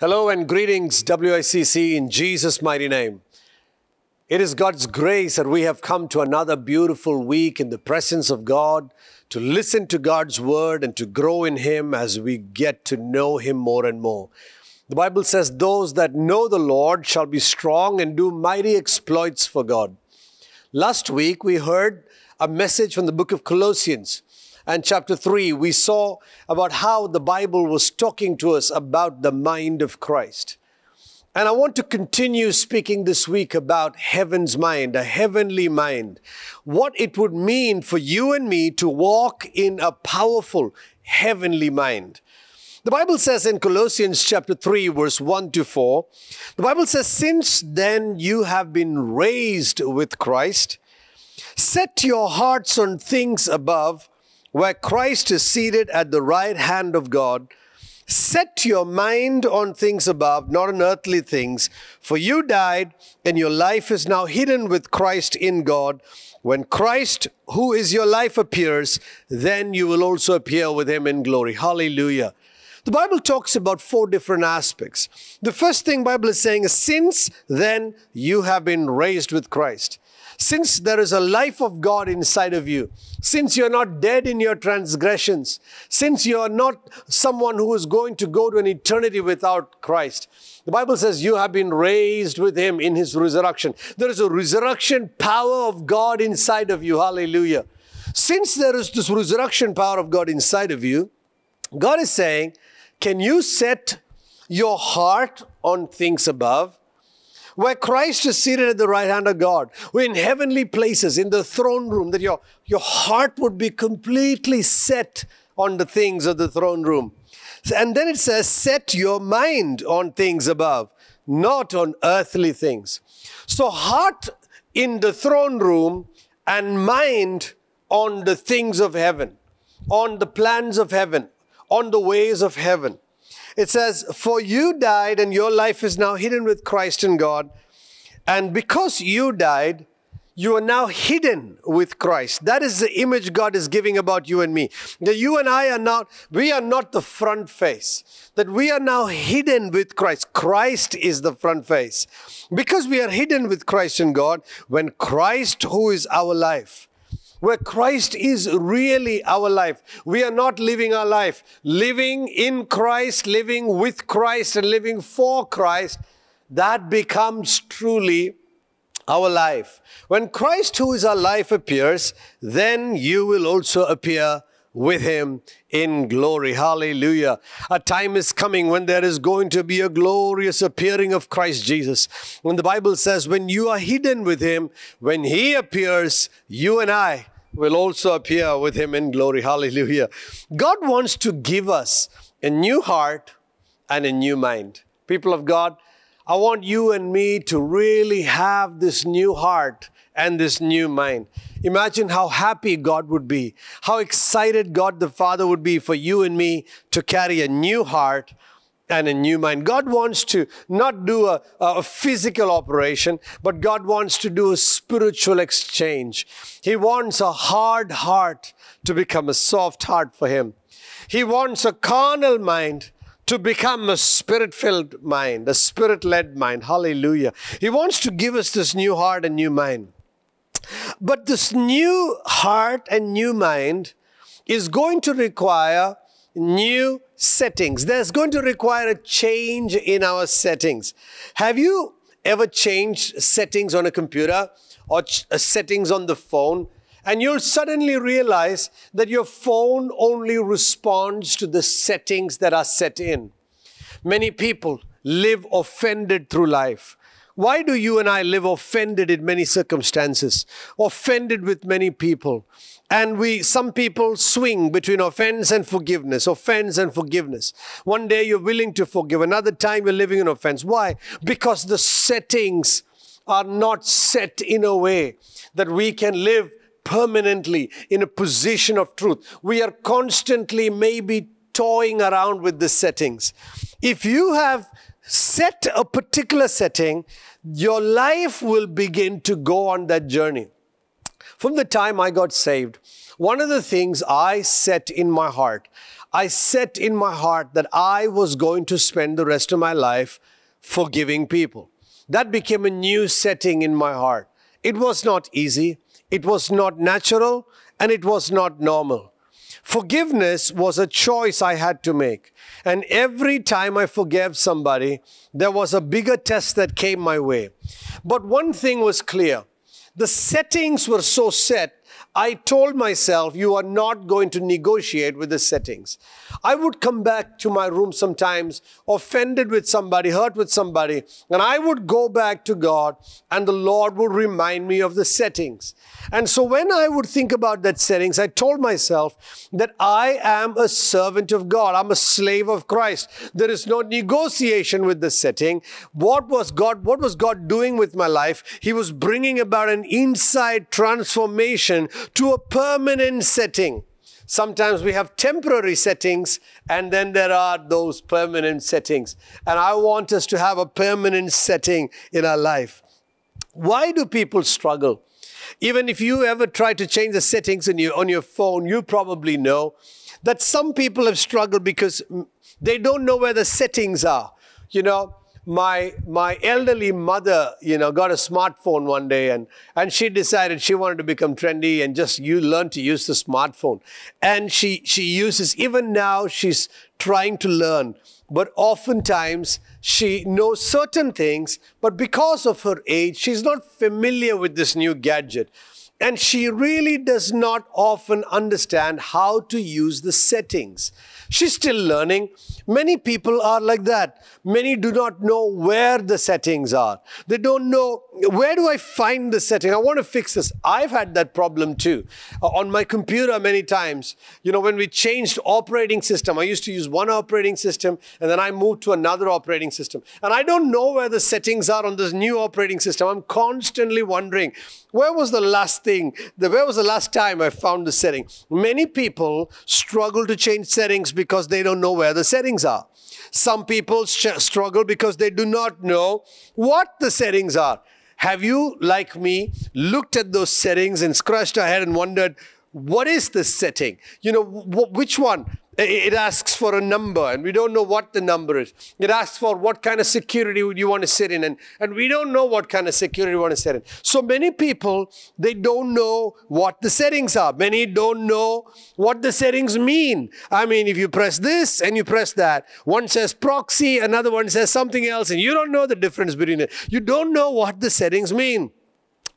Hello and greetings, WICC, in Jesus' mighty name. It is God's grace that we have come to another beautiful week in the presence of God to listen to God's word and to grow in Him as we get to know Him more and more. The Bible says, Those that know the Lord shall be strong and do mighty exploits for God. Last week, we heard a message from the book of Colossians and chapter 3, we saw about how the Bible was talking to us about the mind of Christ. And I want to continue speaking this week about heaven's mind, a heavenly mind, what it would mean for you and me to walk in a powerful heavenly mind. The Bible says in Colossians chapter 3, verse 1 to 4, the Bible says, Since then you have been raised with Christ, set your hearts on things above where Christ is seated at the right hand of God. Set your mind on things above, not on earthly things, for you died, and your life is now hidden with Christ in God. When Christ, who is your life, appears, then you will also appear with him in glory. Hallelujah. The Bible talks about four different aspects. The first thing Bible is saying is, since then you have been raised with Christ. Since there is a life of God inside of you, since you're not dead in your transgressions, since you're not someone who is going to go to an eternity without Christ, the Bible says you have been raised with Him in His resurrection. There is a resurrection power of God inside of you. Hallelujah. Since there is this resurrection power of God inside of you, God is saying, Can you set your heart on things above? where Christ is seated at the right hand of God, we're in heavenly places, in the throne room, that your, your heart would be completely set on the things of the throne room. And then it says, set your mind on things above, not on earthly things. So, heart in the throne room and mind on the things of heaven, on the plans of heaven, on the ways of heaven. It says, For you died, and your life is now hidden with Christ in God. And because you died, you are now hidden with Christ. That is the image God is giving about you and me. That you and I are not, we are not the front face. That we are now hidden with Christ. Christ is the front face. Because we are hidden with Christ in God, when Christ, who is our life, where Christ is really our life. We are not living our life. Living in Christ, living with Christ, and living for Christ, that becomes truly our life. When Christ, who is our life, appears, then you will also appear with him in glory. Hallelujah. A time is coming when there is going to be a glorious appearing of Christ Jesus. When the Bible says, when you are hidden with him, when he appears, you and I will also appear with him in glory. Hallelujah. God wants to give us a new heart and a new mind. People of God, I want you and me to really have this new heart and this new mind. Imagine how happy God would be, how excited God the Father would be for you and me to carry a new heart and a new mind. God wants to not do a, a, physical operation, but God wants to do a spiritual exchange. He wants a hard heart to become a soft heart for Him. He wants a carnal mind to become a spirit filled mind, a spirit led mind. Hallelujah. He wants to give us this new heart and new mind. But this new heart and new mind is going to require new settings. There's going to require a change in our settings. Have you ever changed settings on a computer or uh, settings on the phone? And you'll suddenly realize that your phone only responds to the settings that are set in. Many people live offended through life. Why do you and I live offended in many circumstances, offended with many people? And we, some people swing between offense and forgiveness, offense and forgiveness. One day you're willing to forgive, another time you're living in offense. Why? Because the settings are not set in a way that we can live permanently in a position of truth. We are constantly maybe toying around with the settings. If you have set a particular setting, your life will begin to go on that journey. From the time I got saved, one of the things I set in my heart, I set in my heart that I was going to spend the rest of my life forgiving people. That became a new setting in my heart. It was not easy, it was not natural, and it was not normal. Forgiveness was a choice I had to make. And every time I forgave somebody, there was a bigger test that came my way. But one thing was clear the settings were so set I told myself, you are not going to negotiate with the settings. I would come back to my room sometimes, offended with somebody, hurt with somebody, and I would go back to God, and the Lord would remind me of the settings. And so when I would think about that settings, I told myself that I am a servant of God, I'm a slave of Christ. There is no negotiation with the setting. What was God, what was God doing with my life? He was bringing about an inside transformation to a permanent setting. Sometimes we have temporary settings and then there are those permanent settings. And I want us to have a permanent setting in our life. Why do people struggle? Even if you ever try to change the settings in your, on your phone, you probably know that some people have struggled because they don't know where the settings are. You know, my my elderly mother, you know, got a smartphone one day and and she decided she wanted to become trendy and just you learn to use the smartphone. And she she uses even now she's trying to learn, but oftentimes she knows certain things, but because of her age, she's not familiar with this new gadget. And she really does not often understand how to use the settings. She's still learning. Many people are like that. Many do not know where the settings are. They don't know where do I find the setting? I want to fix this. I've had that problem too. Uh, on my computer many times, you know, when we changed operating system, I used to use one operating system and then I moved to another operating system. And I don't know where the settings are on this new operating system. I'm constantly wondering, where was the last thing, where was the last time I found the setting? Many people struggle to change settings because they don't know where the settings are. Some people struggle because they do not know what the settings are. Have you, like me, looked at those settings and scratched our head and wondered, what is this setting? You know, which one? It asks for a number, and we don't know what the number is. It asks for what kind of security you want to sit in, and, and we don't know what kind of security you want to sit in. So many people, they don't know what the settings are. Many don't know what the settings mean. I mean, if you press this and you press that, one says proxy, another one says something else, and you don't know the difference between it. You don't know what the settings mean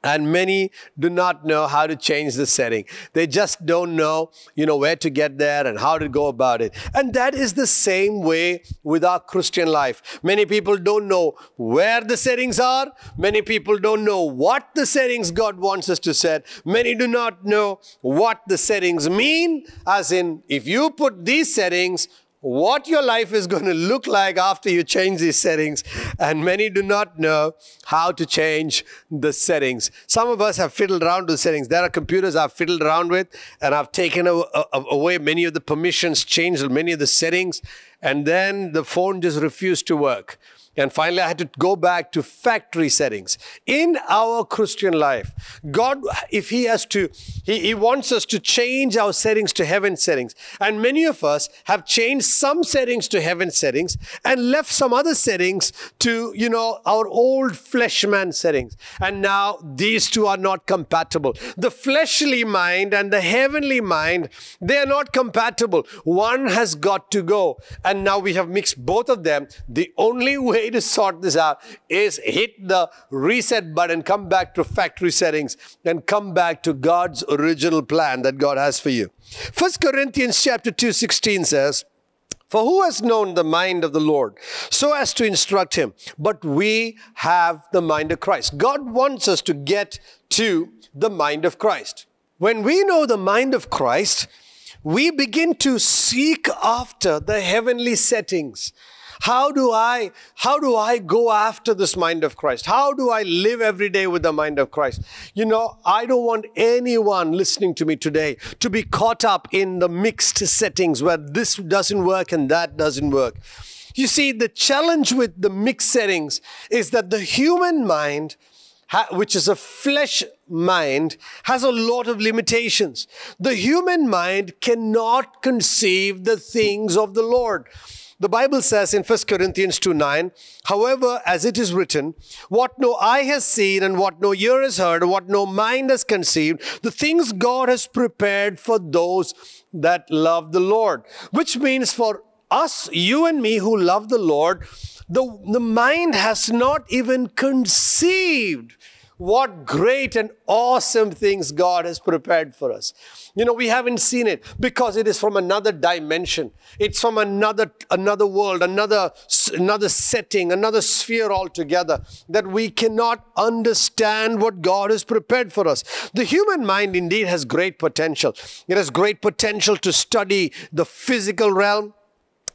and many do not know how to change the setting they just don't know you know where to get there and how to go about it and that is the same way with our christian life many people don't know where the settings are many people don't know what the settings god wants us to set many do not know what the settings mean as in if you put these settings what your life is going to look like after you change these settings. And many do not know how to change the settings. Some of us have fiddled around with settings. There are computers I've fiddled around with, and I've taken away many of the permissions, changed many of the settings, and then the phone just refused to work. And finally, I had to go back to factory settings. In our Christian life, God, if He has to, he, he wants us to change our settings to heaven settings. And many of us have changed some settings to heaven settings and left some other settings to, you know, our old flesh man settings. And now these two are not compatible. The fleshly mind and the heavenly mind, they are not compatible. One has got to go. And and now we have mixed both of them. The only way to sort this out is hit the reset button, come back to factory settings, and come back to God's original plan that God has for you. First Corinthians chapter 2, 16 says, for who has known the mind of the Lord so as to instruct him? But we have the mind of Christ. God wants us to get to the mind of Christ. When we know the mind of Christ, we begin to seek after the heavenly settings. How do I, how do I go after this mind of Christ? How do I live every day with the mind of Christ? You know, I don't want anyone listening to me today to be caught up in the mixed settings where this doesn't work and that doesn't work. You see, the challenge with the mixed settings is that the human mind which is a flesh mind, has a lot of limitations. The human mind cannot conceive the things of the Lord. The Bible says in 1 Corinthians 2 9, however, as it is written, what no eye has seen and what no ear has heard, what no mind has conceived, the things God has prepared for those that love the Lord. Which means for us, you and me who love the Lord, the, the mind has not even conceived what great and awesome things God has prepared for us. You know, we haven't seen it because it is from another dimension. It's from another another world, another another setting, another sphere altogether that we cannot understand what God has prepared for us. The human mind indeed has great potential. It has great potential to study the physical realm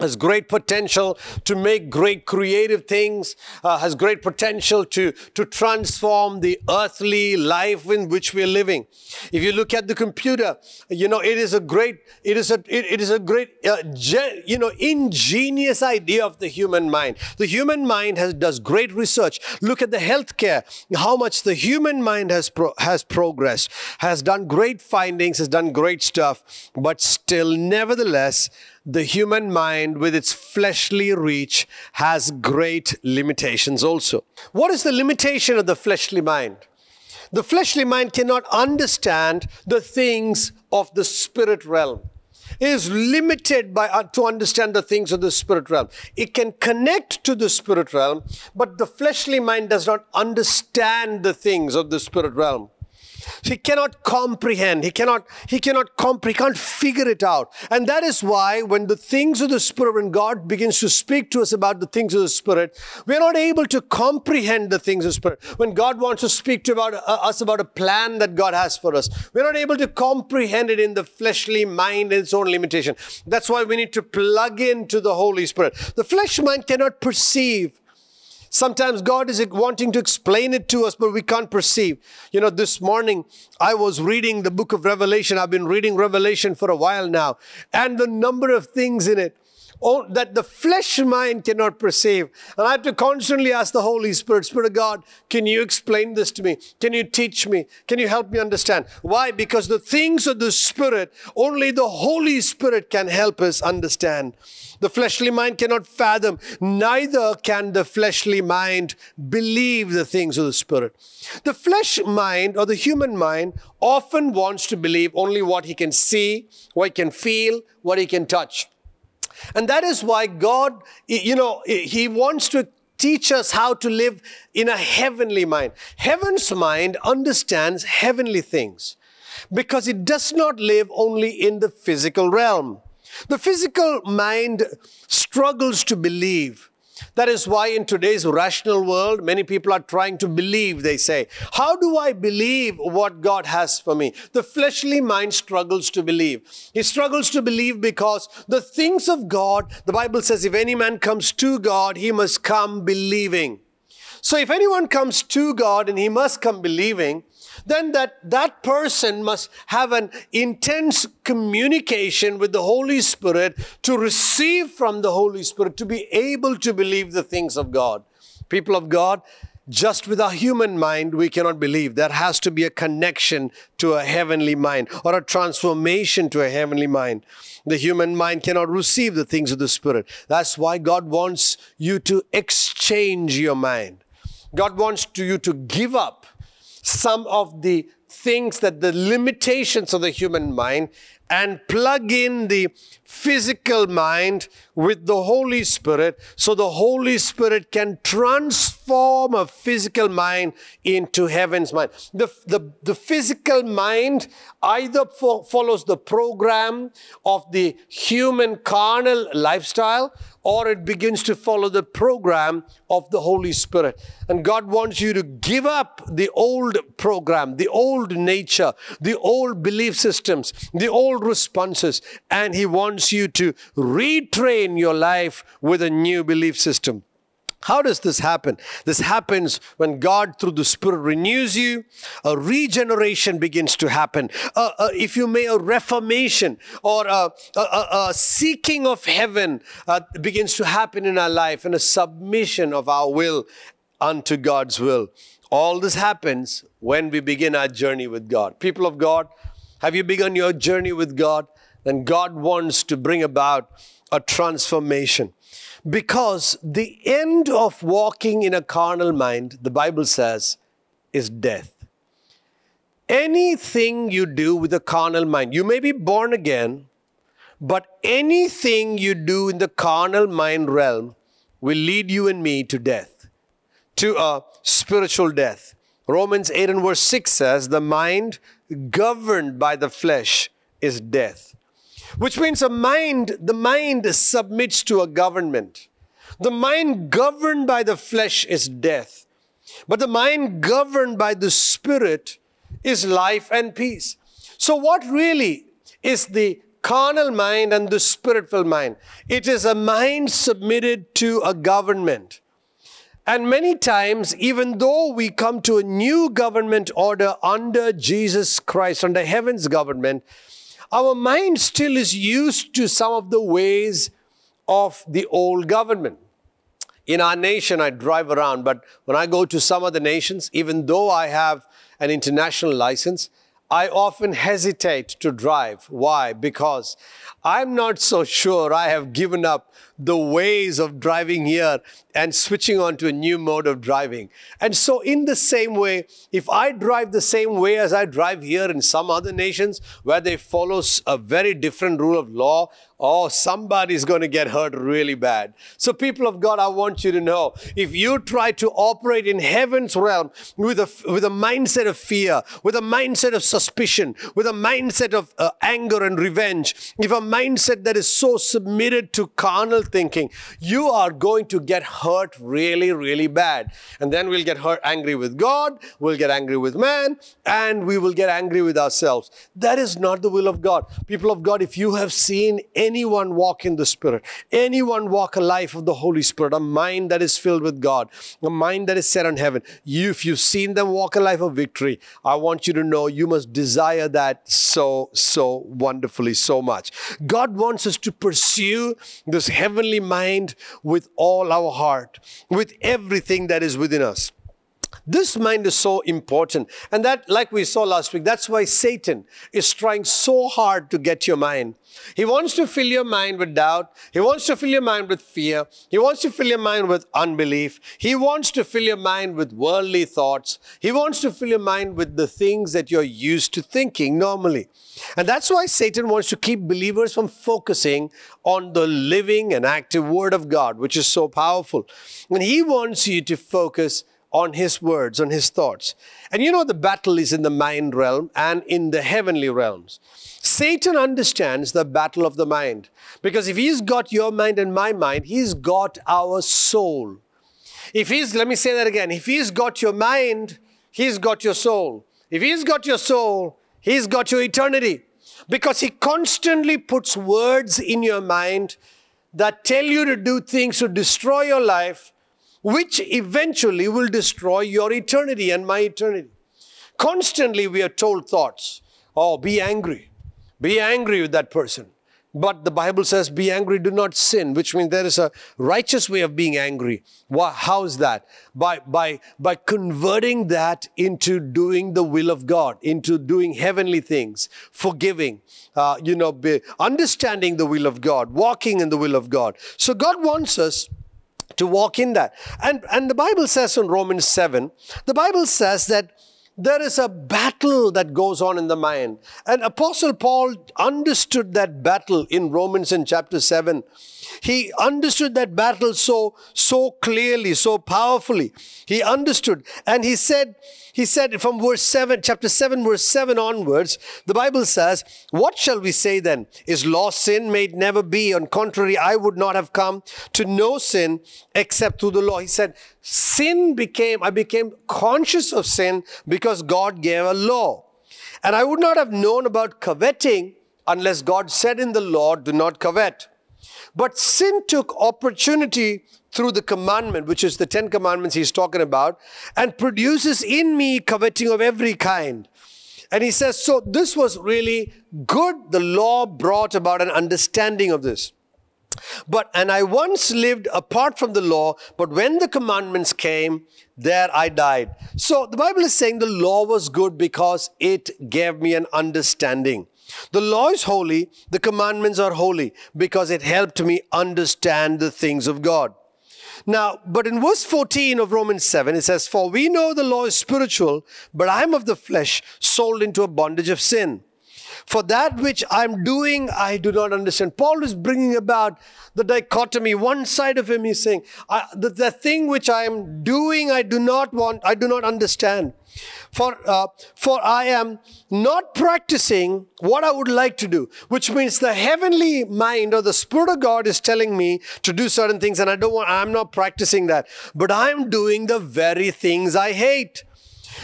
has great potential to make great creative things, uh, has great potential to, to transform the earthly life in which we're living. If you look at the computer, you know, it is a great, it is a, it, it is a great, uh, gen, you know, ingenious idea of the human mind. The human mind has, does great research. Look at the healthcare, how much the human mind has, pro, has progressed, has done great findings, has done great stuff, but still, nevertheless, the human mind, with its fleshly reach, has great limitations also. What is the limitation of the fleshly mind? The fleshly mind cannot understand the things of the spirit realm. It is limited by uh, to understand the things of the spirit realm. It can connect to the spirit realm, but the fleshly mind does not understand the things of the spirit realm. He cannot comprehend. He cannot, he cannot comprehend, he can't figure it out. And that is why when the things of the Spirit, when God begins to speak to us about the things of the Spirit, we're not able to comprehend the things of the Spirit. When God wants to speak to about, uh, us about a plan that God has for us, we're not able to comprehend it in the fleshly mind and its own limitation. That's why we need to plug into the Holy Spirit. The flesh mind cannot perceive Sometimes God is wanting to explain it to us, but we can't perceive. You know, this morning I was reading the book of Revelation. I've been reading Revelation for a while now, and the number of things in it Oh, that the flesh mind cannot perceive. And I have to constantly ask the Holy Spirit, Spirit of God, can you explain this to me? Can you teach me? Can you help me understand? Why? Because the things of the Spirit, only the Holy Spirit can help us understand. The fleshly mind cannot fathom, neither can the fleshly mind believe the things of the Spirit. The flesh mind or the human mind often wants to believe only what he can see, what he can feel, what he can touch. And that is why God, you know, He wants to teach us how to live in a heavenly mind. Heaven's mind understands heavenly things because it does not live only in the physical realm. The physical mind struggles to believe that is why in today's rational world, many people are trying to believe, they say. How do I believe what God has for me? The fleshly mind struggles to believe. He struggles to believe because the things of God, the Bible says, if any man comes to God, he must come believing. So if anyone comes to God and he must come believing, then that, that person must have an intense communication with the Holy Spirit to receive from the Holy Spirit, to be able to believe the things of God. People of God, just with our human mind, we cannot believe. There has to be a connection to a heavenly mind or a transformation to a heavenly mind. The human mind cannot receive the things of the Spirit. That's why God wants you to exchange your mind. God wants to, you to give up some of the things that the limitations of the human mind and plug in the physical mind with the Holy Spirit so the Holy Spirit can transform a physical mind into heaven's mind. The, the, the physical mind either fo- follows the program of the human carnal lifestyle or it begins to follow the program of the Holy Spirit. And God wants you to give up the old program, the old nature, the old belief systems, the old responses, and He wants wants you to retrain your life with a new belief system. How does this happen? This happens when God, through the Spirit, renews you. A regeneration begins to happen. Uh, uh, if you may, a reformation or a, a, a seeking of heaven uh, begins to happen in our life and a submission of our will unto God's will. All this happens when we begin our journey with God. People of God, have you begun your journey with God? then God wants to bring about a transformation. Because the end of walking in a carnal mind, the Bible says, is death. Anything you do with a carnal mind, you may be born again, but anything you do in the carnal mind realm will lead you and me to death, to a spiritual death. Romans 8 and verse 6 says, The mind governed by the flesh is death which means a mind, the mind submits to a government. The mind governed by the flesh is death, but the mind governed by the spirit is life and peace. So, what really is the carnal mind and the spiritual mind? It is a mind submitted to a government. And many times, even though we come to a new government order under Jesus Christ, under heaven's government, our mind still is used to some of the ways of the old government. In our nation, I drive around, but when I go to some other nations, even though I have an international license, I often hesitate to drive. Why? Because I'm not so sure I have given up the ways of driving here and switching on to a new mode of driving. And so, in the same way, if I drive the same way as I drive here in some other nations where they follow a very different rule of law, oh, somebody's going to get hurt really bad. So, people of God, I want you to know if you try to operate in heaven's realm with a, with a mindset of fear, with a mindset of suspicion, with a mindset of uh, anger and revenge, if a mindset that is so submitted to carnal thinking, you are going to get hurt really, really bad. And then we'll get hurt, angry with God, we'll get angry with man, and we will get angry with ourselves. That is not the will of God. People of God, if you have seen anyone walk in the Spirit, anyone walk a life of the Holy Spirit, a mind that is filled with God, a mind that is set on heaven, you, if you've seen them walk a life of victory, I want you to know you must desire that so, so wonderfully, so much. God wants us to pursue this heaven heavenly mind with all our heart, with everything that is within us. This mind is so important. And that, like we saw last week, that's why Satan is trying so hard to get your mind. He wants to fill your mind with doubt. He wants to fill your mind with fear. He wants to fill your mind with unbelief. He wants to fill your mind with worldly thoughts. He wants to fill your mind with the things that you're used to thinking normally. And that's why Satan wants to keep believers from focusing on the living and active Word of God, which is so powerful. And he wants you to focus on his words, on his thoughts. And you know the battle is in the mind realm and in the heavenly realms. Satan understands the battle of the mind because if he's got your mind and my mind, he's got our soul. If he's, let me say that again, if he's got your mind, he's got your soul. If he's got your soul, he's got your eternity because he constantly puts words in your mind that tell you to do things to destroy your life which eventually will destroy your eternity and my eternity. Constantly, we are told thoughts oh, be angry, be angry with that person. But the Bible says, be angry, do not sin, which means there is a righteous way of being angry. How is that? By, by, by converting that into doing the will of God, into doing heavenly things, forgiving, uh, you know, understanding the will of God, walking in the will of God. So God wants us to walk in that. And, and the Bible says in Romans 7, the Bible says that there is a battle that goes on in the mind. And Apostle Paul understood that battle in Romans in chapter 7. He understood that battle so, so clearly, so powerfully. He understood. And he said, he said from verse 7, chapter 7, verse 7 onwards, the Bible says, What shall we say then? Is law sin? made never be. On contrary, I would not have come to know sin except through the law. He said, Sin became, I became conscious of sin because because God gave a law. And I would not have known about coveting unless God said in the law, do not covet. But sin took opportunity through the commandment, which is the Ten Commandments he's talking about, and produces in me coveting of every kind. And he says, so this was really good. The law brought about an understanding of this. But, and I once lived apart from the law, but when the commandments came, there I died. So the Bible is saying the law was good because it gave me an understanding. The law is holy, the commandments are holy because it helped me understand the things of God. Now, but in verse 14 of Romans 7, it says, For we know the law is spiritual, but I am of the flesh, sold into a bondage of sin. For that which I'm doing, I do not understand. Paul is bringing about the dichotomy. One side of him, he's saying, the, the thing which I am doing, I do not want, I do not understand. For, uh, for I am not practicing what I would like to do, which means the heavenly mind or the Spirit of God is telling me to do certain things, and I don't want, I'm not practicing that. But I'm doing the very things I hate.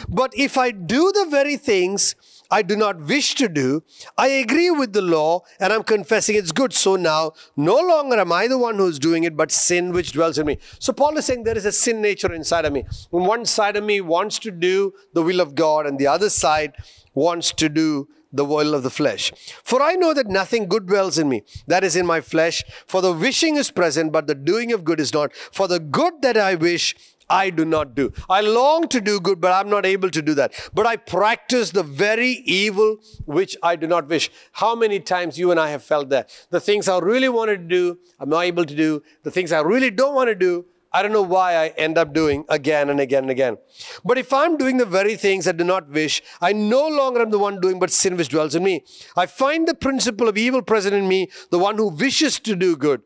But if I do the very things I do not wish to do. I agree with the law and I'm confessing it's good. So now, no longer am I the one who's doing it, but sin which dwells in me. So Paul is saying there is a sin nature inside of me. When one side of me wants to do the will of God and the other side wants to do the will of the flesh. For I know that nothing good dwells in me, that is in my flesh. For the wishing is present, but the doing of good is not. For the good that I wish, I do not do. I long to do good, but I'm not able to do that. But I practice the very evil which I do not wish. How many times you and I have felt that? The things I really wanted to do, I'm not able to do. The things I really don't want to do, I don't know why I end up doing again and again and again. But if I'm doing the very things I do not wish, I no longer am the one doing, but sin which dwells in me. I find the principle of evil present in me, the one who wishes to do good.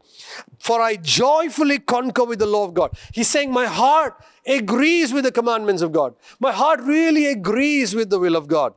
For I joyfully concur with the law of God. He's saying, My heart agrees with the commandments of God. My heart really agrees with the will of God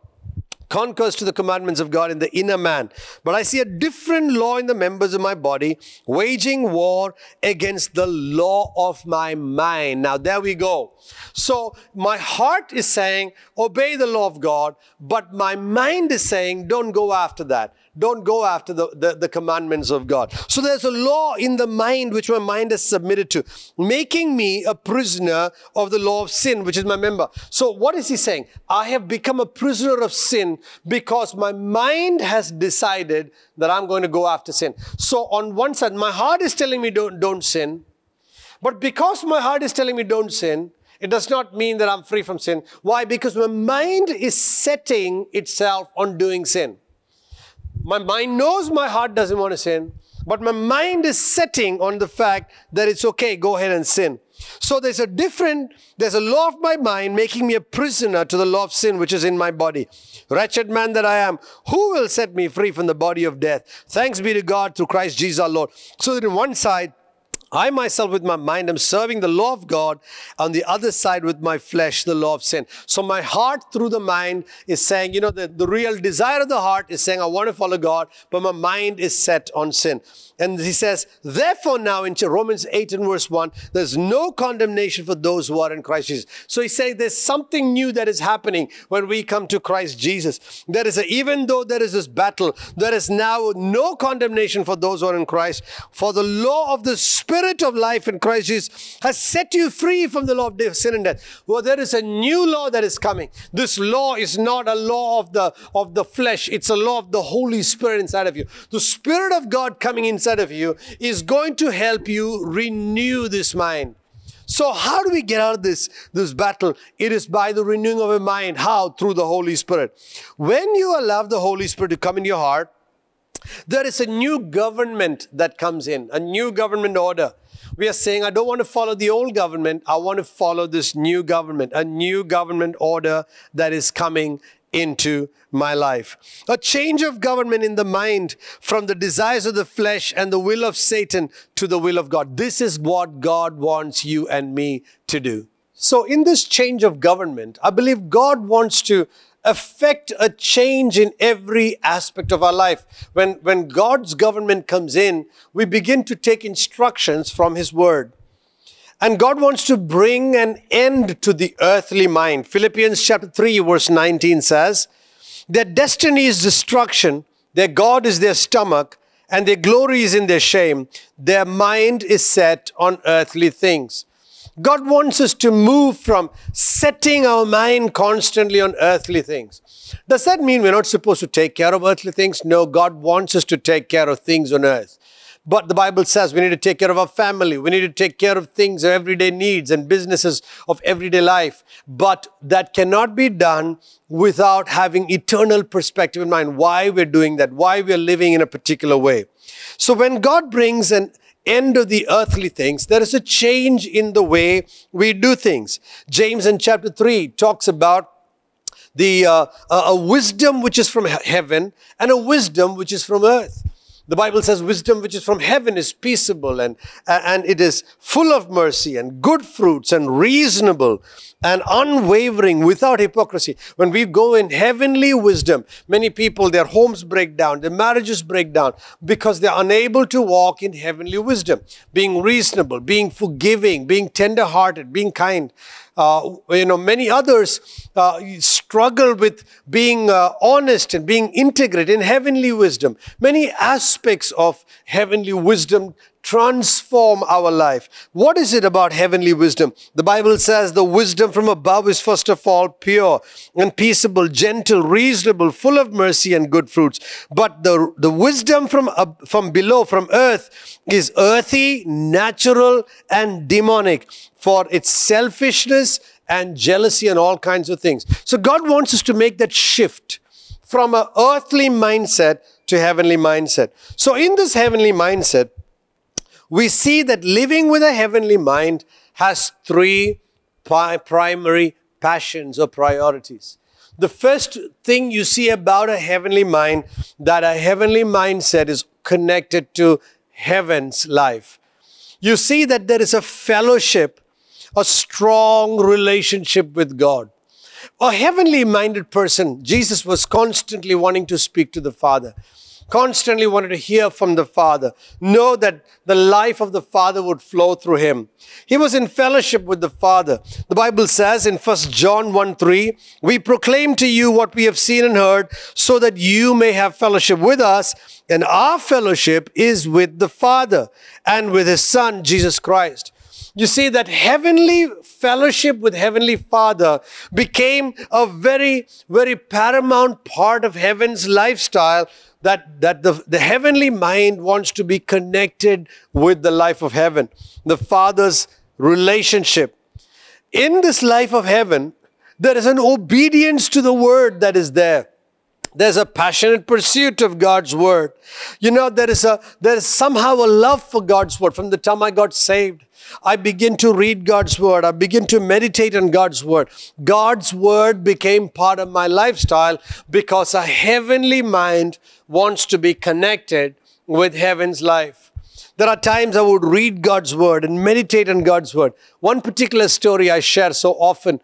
concurs to the commandments of God in the inner man. But I see a different law in the members of my body, waging war against the law of my mind. Now, there we go. So, my heart is saying, obey the law of God, but my mind is saying, don't go after that don't go after the, the, the, commandments of God. So there's a law in the mind which my mind is submitted to, making me a prisoner of the law of sin, which is my member. So what is he saying? I have become a prisoner of sin because my mind has decided that I'm going to go after sin. So on one side, my heart is telling me don't, don't sin. But because my heart is telling me don't sin, it does not mean that I'm free from sin. Why? Because my mind is setting itself on doing sin. My mind knows my heart doesn't want to sin, but my mind is setting on the fact that it's okay, go ahead and sin. So there's a different, there's a law of my mind making me a prisoner to the law of sin which is in my body. Wretched man that I am, who will set me free from the body of death? Thanks be to God through Christ Jesus our Lord. So that in one side, I myself with my mind am serving the law of God, on the other side with my flesh, the law of sin. So my heart through the mind is saying, you know, the, the real desire of the heart is saying, I want to follow God, but my mind is set on sin. And he says, therefore now in Romans 8 and verse 1, there's no condemnation for those who are in Christ Jesus. So he's saying there's something new that is happening when we come to Christ Jesus. There is a, even though there is this battle, there is now no condemnation for those who are in Christ. For the law of the Spirit spirit of life in Christ Jesus has set you free from the law of sin and death. Well, there is a new law that is coming. This law is not a law of the, of the flesh. It's a law of the Holy Spirit inside of you. The Spirit of God coming inside of you is going to help you renew this mind. So how do we get out of this, this battle? It is by the renewing of a mind. How? Through the Holy Spirit. When you allow the Holy Spirit to come in your heart, there is a new government that comes in, a new government order. We are saying, I don't want to follow the old government. I want to follow this new government, a new government order that is coming into my life. A change of government in the mind from the desires of the flesh and the will of Satan to the will of God. This is what God wants you and me to do. So, in this change of government, I believe God wants to affect a change in every aspect of our life. When, when God's government comes in, we begin to take instructions from His Word. And God wants to bring an end to the earthly mind. Philippians chapter 3, verse 19 says, Their destiny is destruction, their God is their stomach, and their glory is in their shame. Their mind is set on earthly things. God wants us to move from setting our mind constantly on earthly things. Does that mean we're not supposed to take care of earthly things? No, God wants us to take care of things on earth. But the Bible says we need to take care of our family. We need to take care of things our everyday needs and businesses of everyday life. But that cannot be done without having eternal perspective in mind. Why we're doing that, why we're living in a particular way. So when God brings an end of the earthly things, there is a change in the way we do things. James in chapter 3 talks about the uh, a wisdom which is from heaven and a wisdom which is from earth. The Bible says wisdom which is from heaven is peaceable and, and it is full of mercy and good fruits and reasonable and unwavering without hypocrisy. When we go in heavenly wisdom, many people, their homes break down, their marriages break down because they're unable to walk in heavenly wisdom, being reasonable, being forgiving, being tender hearted, being kind. Uh, you know, many others uh, struggle with being uh, honest and being integrated in heavenly wisdom. Many aspects of heavenly wisdom transform our life. What is it about heavenly wisdom? The Bible says the wisdom from above is first of all pure and peaceable, gentle, reasonable, full of mercy and good fruits. But the, the wisdom from, uh, from below, from earth, is earthy, natural, and demonic for its selfishness and jealousy and all kinds of things. So God wants us to make that shift from an earthly mindset to heavenly mindset. So in this heavenly mindset, we see that living with a heavenly mind has three primary passions or priorities. The first thing you see about a heavenly mind, that a heavenly mindset is connected to heaven's life. You see that there is a fellowship, a strong relationship with God. A heavenly minded person, Jesus was constantly wanting to speak to the Father constantly wanted to hear from the Father, know that the life of the Father would flow through him. He was in fellowship with the Father. The Bible says in 1 John 1 3, We proclaim to you what we have seen and heard, so that you may have fellowship with us, and our fellowship is with the Father and with his Son, Jesus Christ. You see, that heavenly fellowship with Heavenly Father became a very, very paramount part of heaven's lifestyle that, that the, the heavenly mind wants to be connected with the life of heaven, the Father's relationship. In this life of heaven, there is an obedience to the word that is there. There's a passionate pursuit of God's word. You know, there is a there is somehow a love for God's word. From the time I got saved, I begin to read God's word. I begin to meditate on God's word. God's word became part of my lifestyle because a heavenly mind wants to be connected with heaven's life. There are times I would read God's word and meditate on God's word. One particular story I share so often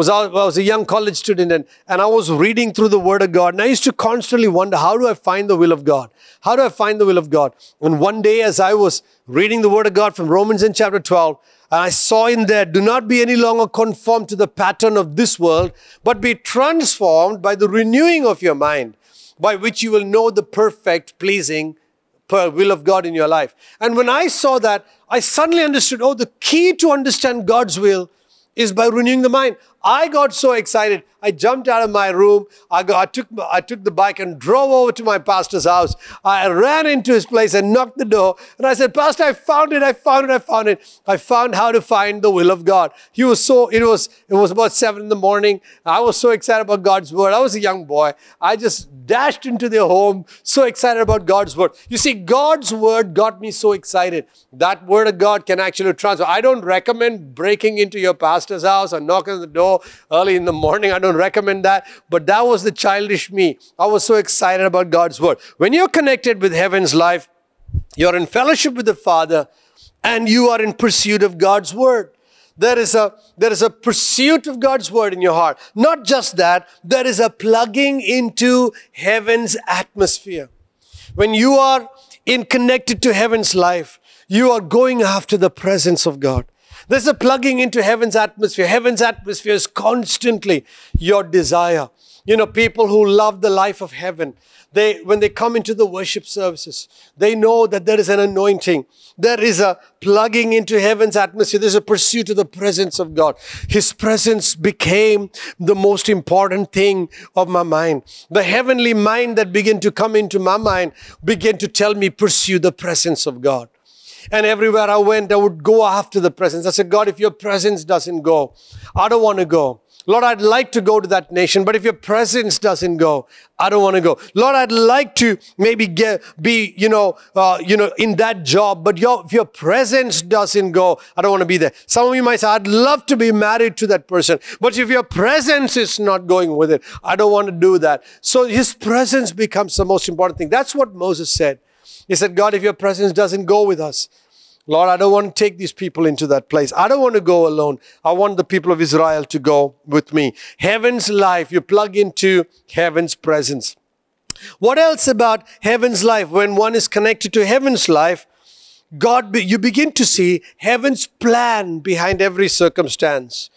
was I was a young college student and, and I was reading through the Word of God. And I used to constantly wonder, how do I find the will of God? How do I find the will of God? And one day, as I was reading the Word of God from Romans in chapter 12, and I saw in there, do not be any longer conformed to the pattern of this world, but be transformed by the renewing of your mind, by which you will know the perfect, pleasing will of God in your life. And when I saw that, I suddenly understood, oh, the key to understand God's will is by renewing the mind. I got so excited. I jumped out of my room. I, got, I, took, I took the bike and drove over to my pastor's house. I ran into his place and knocked the door. And I said, Pastor, I found it. I found it. I found it. I found how to find the will of God. He was so, it was, it was about seven in the morning. I was so excited about God's word. I was a young boy. I just dashed into their home, so excited about God's word. You see, God's word got me so excited. That word of God can actually transfer. I don't recommend breaking into your pastor's house or knocking on the door early in the morning. I don't don't recommend that. But that was the childish me. I was so excited about God's word. When you're connected with heaven's life, you're in fellowship with the Father, and you are in pursuit of God's word. There is a, there is a pursuit of God's word in your heart. Not just that, there is a plugging into heaven's atmosphere. When you are in connected to heaven's life, you are going after the presence of God. This a plugging into heaven's atmosphere. Heaven's atmosphere is constantly your desire. You know, people who love the life of heaven, they when they come into the worship services, they know that there is an anointing. There is a plugging into heaven's atmosphere. There's a pursuit of the presence of God. His presence became the most important thing of my mind. The heavenly mind that began to come into my mind began to tell me, pursue the presence of God. And everywhere I went, I would go after the presence. I said, God, if your presence doesn't go, I don't want to go. Lord, I'd like to go to that nation, but if your presence doesn't go, I don't want to go. Lord, I'd like to maybe get, be, you know, uh, you know, in that job, but your, if your presence doesn't go, I don't want to be there. Some of you might say, I'd love to be married to that person, but if your presence is not going with it, I don't want to do that. So his presence becomes the most important thing. That's what Moses said. He said, God, if your presence doesn't go with us, Lord, I don't want to take these people into that place. I don't want to go alone. I want the people of Israel to go with me. Heaven's life, you plug into heaven's presence. What else about heaven's life? When one is connected to heaven's life, God, you begin to see heaven's plan behind every circumstance.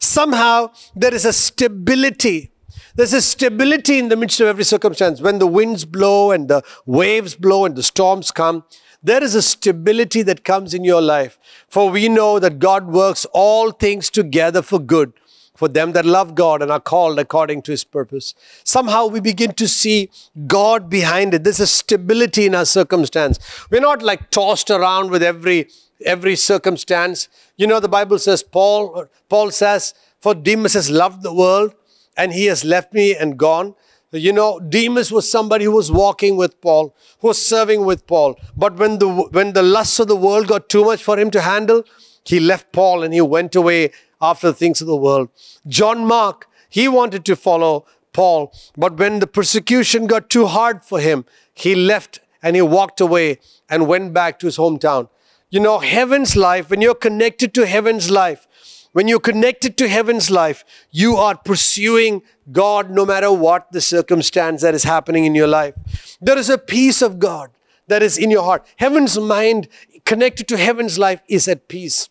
Somehow there is a stability there's a stability in the midst of every circumstance. When the winds blow and the waves blow and the storms come, there is a stability that comes in your life. For we know that God works all things together for good for them that love God and are called according to his purpose. Somehow we begin to see God behind it. There's a stability in our circumstance. We're not like tossed around with every every circumstance. You know, the Bible says, Paul, Paul says, for Demas has loved the world and he has left me and gone. You know, Demas was somebody who was walking with Paul, who was serving with Paul. But when the, when the lusts of the world got too much for him to handle, he left Paul and he went away after the things of the world. John Mark, he wanted to follow Paul, but when the persecution got too hard for him, he left and he walked away and went back to his hometown. You know, heaven's life, when you're connected to heaven's life, when you're connected to heaven's life, you are pursuing God no matter what the circumstance that is happening in your life. There is a peace of God that is in your heart. Heaven's mind connected to heaven's life is at peace.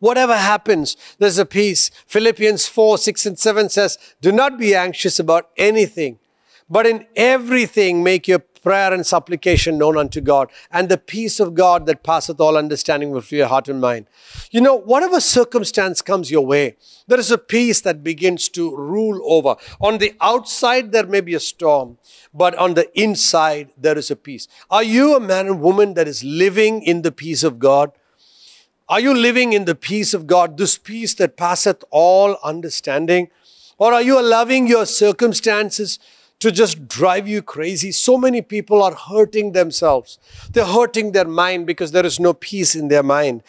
Whatever happens, there's a peace. Philippians 4, 6 and 7 says, do not be anxious about anything, but in everything make your prayer and supplication known unto God, and the peace of God that passeth all understanding will fill your heart and mind. You know, whatever circumstance comes your way, there is a peace that begins to rule over. On the outside, there may be a storm, but on the inside, there is a peace. Are you a man and woman that is living in the peace of God? Are you living in the peace of God, this peace that passeth all understanding? Or are you allowing your circumstances to just drive you crazy. So many people are hurting themselves. They're hurting their mind because there is no peace in their mind.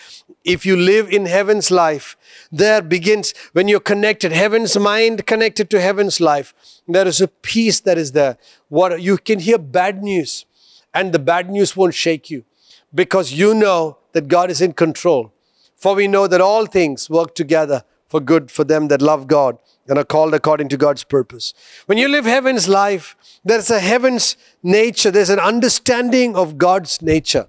If you live in heaven's life, there begins, when you're connected, heaven's mind connected to heaven's life, there is a peace that is there. What You can hear bad news and the bad news won't shake you because you know that God is in control. For we know that all things work together for good for them that love God and are called according to God's purpose. When you live heaven's life, there's a heaven's nature, there's an understanding of God's nature.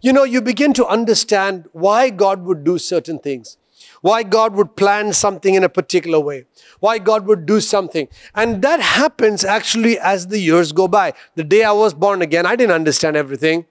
You know, you begin to understand why God would do certain things, why God would plan something in a particular way, why God would do something. And that happens actually as the years go by. The day I was born again, I didn't understand everything.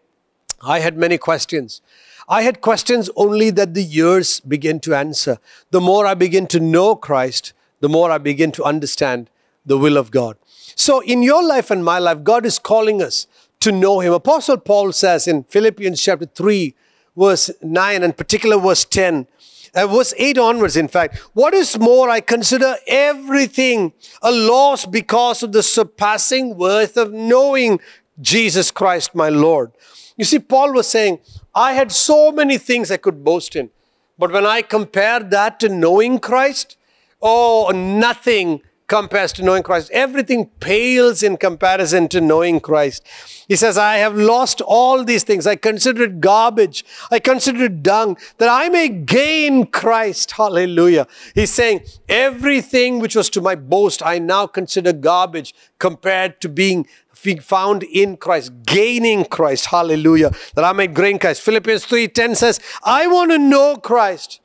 I had many questions. I had questions only that the years begin to answer. The more I begin to know Christ, the more I begin to understand the will of God. So, in your life and my life, God is calling us to know Him. Apostle Paul says in Philippians chapter 3, verse 9, and particular verse 10, uh, verse 8 onwards, in fact, what is more, I consider everything a loss because of the surpassing worth of knowing Jesus Christ, my Lord. You see, Paul was saying, I had so many things I could boast in. But when I compare that to knowing Christ, oh, nothing compares to knowing Christ. Everything pales in comparison to knowing Christ. He says, I have lost all these things. I consider it garbage. I consider it dung that I may gain Christ. Hallelujah. He's saying, everything which was to my boast, I now consider garbage compared to being being found in Christ, gaining Christ. Hallelujah. That I may gain Christ. Philippians 3:10 says, I want to know Christ.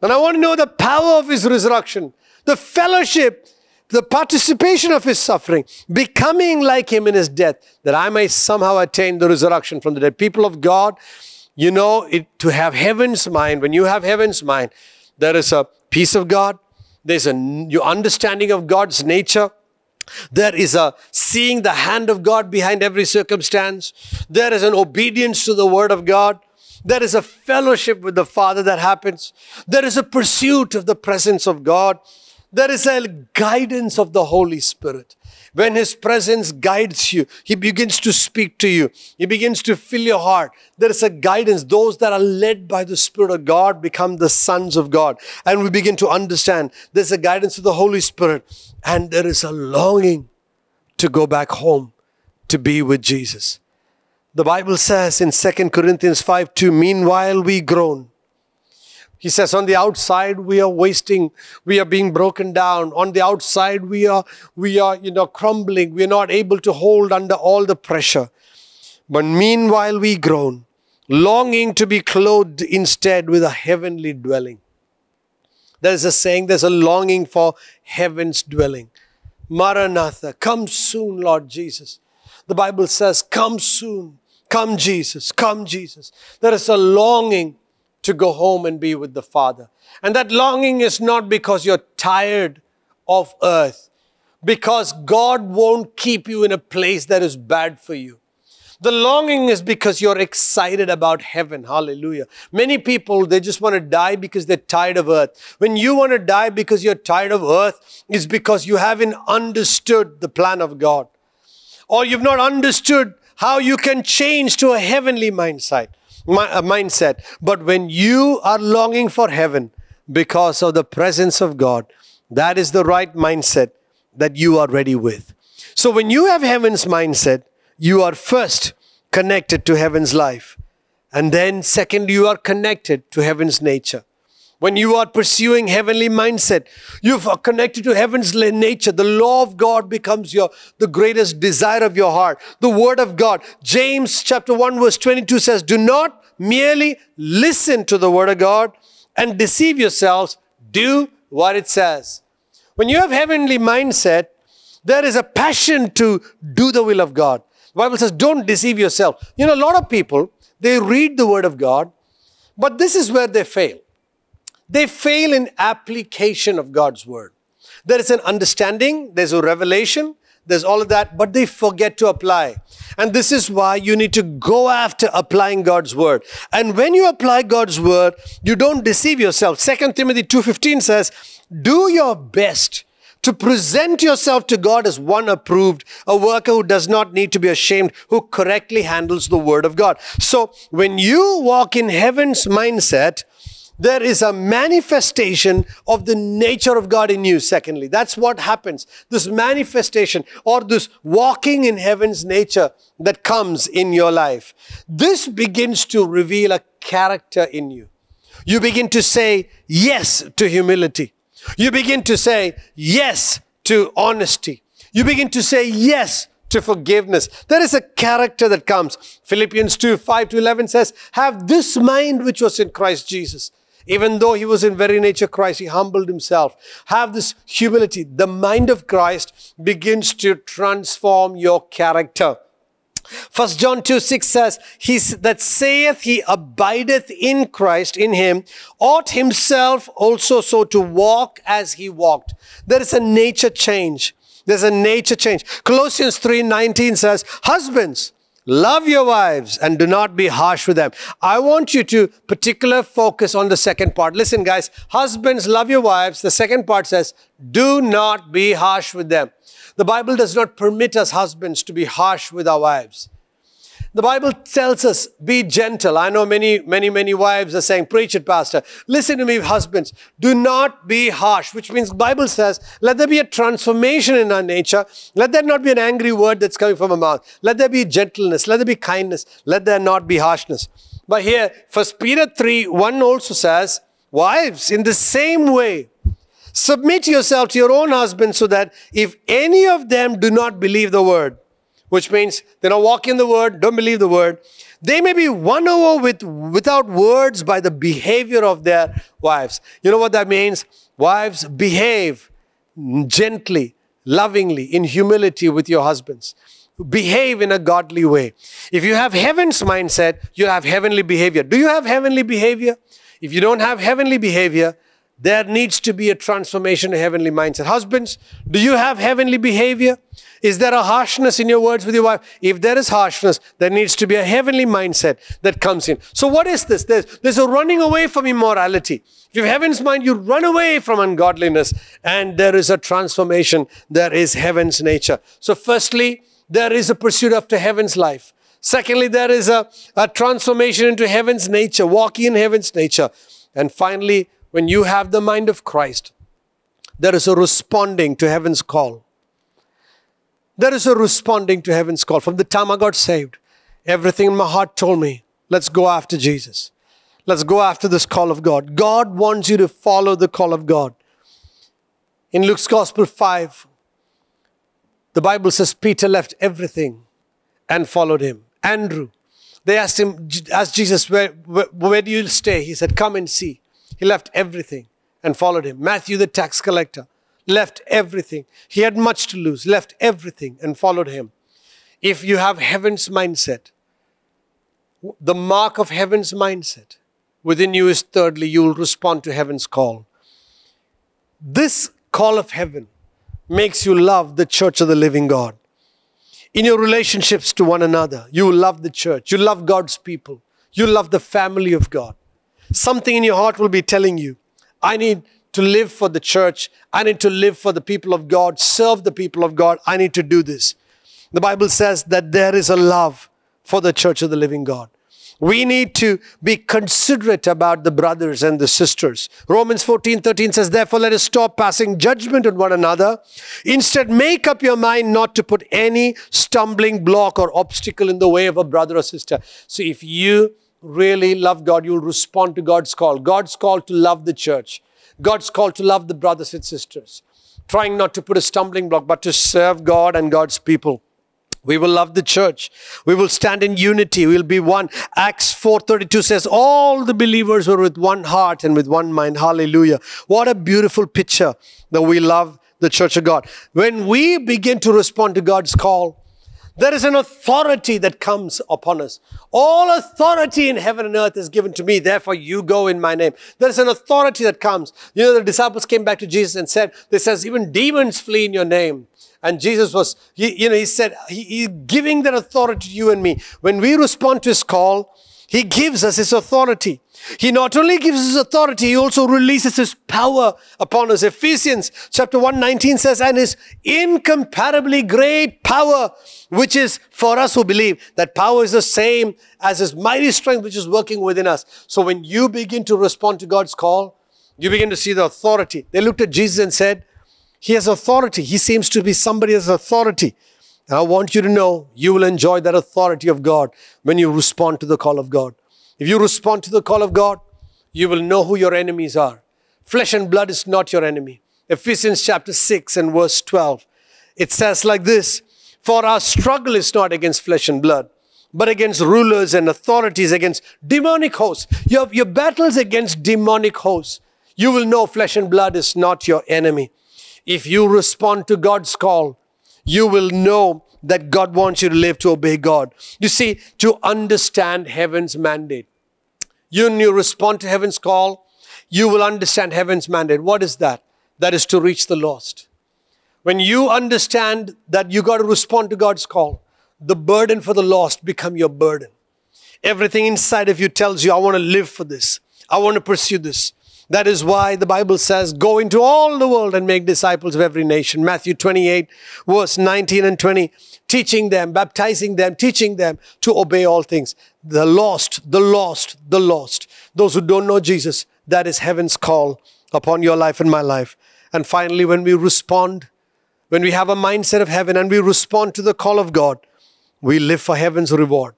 And I want to know the power of his resurrection, the fellowship, the participation of his suffering, becoming like him in his death, that I may somehow attain the resurrection from the dead. People of God, you know, it, to have heaven's mind, when you have heaven's mind, there is a peace of God, there's a, your understanding of God's nature, there is a seeing the hand of God behind every circumstance. There is an obedience to the word of God. There is a fellowship with the Father that happens. There is a pursuit of the presence of God. There is a guidance of the Holy Spirit. When His presence guides you, He begins to speak to you, He begins to fill your heart. There is a guidance. Those that are led by the Spirit of God become the sons of God. And we begin to understand there's a guidance of the Holy Spirit, and there is a longing to go back home to be with Jesus. The Bible says in 2 Corinthians 5 2, meanwhile we groan he says, on the outside, we are wasting, we are being broken down. On the outside, we are, we are, you know, crumbling. We are not able to hold under all the pressure. But meanwhile, we groan, longing to be clothed instead with a heavenly dwelling. There is a saying, there's a longing for heaven's dwelling. Maranatha, come soon, Lord Jesus. The Bible says, come soon, come Jesus, come Jesus. There is a longing to go home and be with the Father. And that longing is not because you're tired of earth, because God won't keep you in a place that is bad for you. The longing is because you're excited about heaven. Hallelujah. Many people, they just want to die because they're tired of earth. When you want to die because you're tired of earth, it's because you haven't understood the plan of God. Or you've not understood how you can change to a heavenly mindset. Uh, mindset. But when you are longing for heaven because of the presence of God, that is the right mindset that you are ready with. So when you have heaven's mindset, you are first connected to heaven's life. And then, second, you are connected to heaven's nature when you are pursuing heavenly mindset you are connected to heaven's nature the law of god becomes your the greatest desire of your heart the word of god james chapter 1 verse 22 says do not merely listen to the word of god and deceive yourselves do what it says when you have heavenly mindset there is a passion to do the will of god the bible says don't deceive yourself you know a lot of people they read the word of god but this is where they fail they fail in application of God's word. There is an understanding, there's a revelation, there's all of that, but they forget to apply. And this is why you need to go after applying God's word. And when you apply God's word, you don't deceive yourself. 2 Timothy 2.15 says, do your best to present yourself to God as one approved, a worker who does not need to be ashamed, who correctly handles the word of God. So when you walk in heaven's mindset, there is a manifestation of the nature of God in you, secondly. That's what happens. This manifestation or this walking in heaven's nature that comes in your life. This begins to reveal a character in you. You begin to say yes to humility. You begin to say yes to honesty. You begin to say yes to forgiveness. There is a character that comes. Philippians 2 5 to 11 says, Have this mind which was in Christ Jesus, even though he was in very nature Christ, he humbled himself. Have this humility. The mind of Christ begins to transform your character. First John 2 6 says, He that saith he abideth in Christ, in him, ought himself also so to walk as he walked. There is a nature change. There's a nature change. Colossians 3:19 says, Husbands, Love your wives and do not be harsh with them. I want you to particular focus on the second part. Listen, guys, husbands, love your wives. The second part says, do not be harsh with them. The Bible does not permit us husbands to be harsh with our wives. The Bible tells us, be gentle. I know many, many, many wives are saying, preach it, pastor. Listen to me, husbands. Do not be harsh, which means Bible says, let there be a transformation in our nature. Let there not be an angry word that's coming from our mouth. Let there be gentleness. Let there be kindness. Let there not be harshness. But here, First Peter 3, 1 also says, wives, in the same way, submit yourself to your own husband so that if any of them do not believe the word, which means they don't walk in the word, don't believe the word. They may be won over with, without words by the behavior of their wives. You know what that means? Wives, behave gently, lovingly, in humility with your husbands. Behave in a godly way. If you have heaven's mindset, you have heavenly behavior. Do you have heavenly behavior? If you don't have heavenly behavior, there needs to be a transformation to heavenly mindset. Husbands, do you have heavenly behavior? Is there a harshness in your words with your wife? If there is harshness, there needs to be a heavenly mindset that comes in. So, what is this? There's, there's a running away from immorality. If you have heaven's mind, you run away from ungodliness, and there is a transformation. There is heaven's nature. So, firstly, there is a pursuit after heaven's life. Secondly, there is a, a transformation into heaven's nature, walking in heaven's nature. And finally, when you have the mind of Christ, there is a responding to heaven's call. There is a responding to heaven's call. From the time I got saved, everything in my heart told me, let's go after Jesus. Let's go after this call of God. God wants you to follow the call of God. In Luke's Gospel 5, the Bible says Peter left everything and followed him. Andrew, they asked him, asked Jesus, where, where, where do you stay? He said, come and see. He left everything and followed him. Matthew, the tax collector, left everything. He had much to lose, left everything and followed him. If you have heaven's mindset, the mark of heaven's mindset within you is thirdly, you will respond to heaven's call. This call of heaven makes you love the church of the living God. In your relationships to one another, you love the church, you love God's people, you love the family of God. Something in your heart will be telling you, I need to live for the church. I need to live for the people of God, serve the people of God. I need to do this. The Bible says that there is a love for the church of the living God. We need to be considerate about the brothers and the sisters. Romans 14, 13 says, Therefore, let us stop passing judgment on one another. Instead, make up your mind not to put any stumbling block or obstacle in the way of a brother or sister. So if you really love God, you'll respond to God's call. God's call to love the church. God's call to love the brothers and sisters. Trying not to put a stumbling block, but to serve God and God's people. We will love the church. We will stand in unity. We'll be one. Acts 4.32 says, all the believers were with one heart and with one mind. Hallelujah. What a beautiful picture that we love the church of God. When we begin to respond to God's call, there is an authority that comes upon us. All authority in heaven and earth is given to me. Therefore, you go in my name. There is an authority that comes. You know, the disciples came back to Jesus and said, "They says, even demons flee in your name. And Jesus was, he, you know, he said, he, he's giving that authority to you and me. When we respond to his call, he gives us his authority. He not only gives his authority, he also releases his power upon us. Ephesians chapter 119 says, and his incomparably great power which is for us who believe that power is the same as his mighty strength which is working within us. So when you begin to respond to God's call, you begin to see the authority. They looked at Jesus and said, He has authority. He seems to be somebody has authority. And I want you to know you will enjoy that authority of God when you respond to the call of God. If you respond to the call of God, you will know who your enemies are. Flesh and blood is not your enemy. Ephesians chapter 6 and verse 12. It says like this for our struggle is not against flesh and blood, but against rulers and authorities, against demonic hosts. Your, your battles against demonic hosts. You will know flesh and blood is not your enemy. If you respond to God's call, you will know that God wants you to live to obey God. You see, to understand heaven's mandate. You, you respond to heaven's call, you will understand heaven's mandate. What is that? That is to reach the lost. When you understand that you got to respond to God's call, the burden for the lost become your burden. Everything inside of you tells you, I want to live for this. I want to pursue this. That is why the Bible says, go into all the world and make disciples of every nation. Matthew 28, verse 19 and 20, teaching them, baptizing them, teaching them to obey all things. The lost, the lost, the lost. Those who don't know Jesus, that is heaven's call upon your life and my life. And finally, when we respond when we have a mindset of heaven and we respond to the call of God, we live for heaven's reward.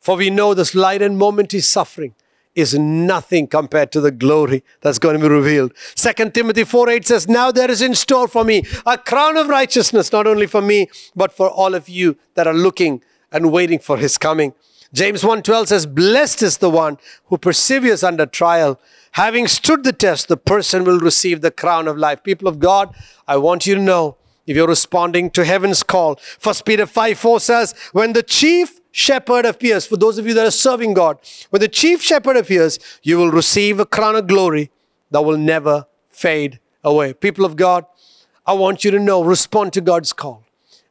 For we know this light and momentary suffering is nothing compared to the glory that's going to be revealed. 2 Timothy 4 8 says, Now there is in store for me a crown of righteousness, not only for me, but for all of you that are looking and waiting for his coming. James 1:12 says, Blessed is the one who perseveres under trial. Having stood the test, the person will receive the crown of life. People of God, I want you to know if you're responding to heaven's call. First Peter 5 4 says, When the chief shepherd appears, for those of you that are serving God, when the chief shepherd appears, you will receive a crown of glory that will never fade away. People of God, I want you to know, respond to God's call.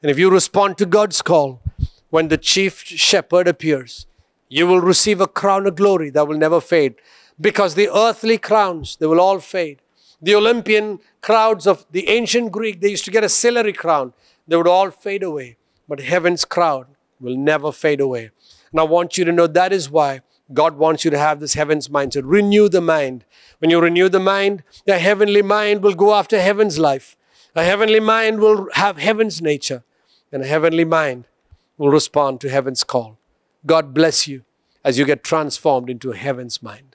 And if you respond to God's call, when the chief shepherd appears, you will receive a crown of glory that will never fade. Because the earthly crowns, they will all fade the Olympian crowds of the ancient Greek, they used to get a celery crown. They would all fade away, but heaven's crowd will never fade away. And I want you to know that is why God wants you to have this heaven's mindset. Renew the mind. When you renew the mind, the heavenly mind will go after heaven's life. A heavenly mind will have heaven's nature, and a heavenly mind will respond to heaven's call. God bless you as you get transformed into heaven's mind.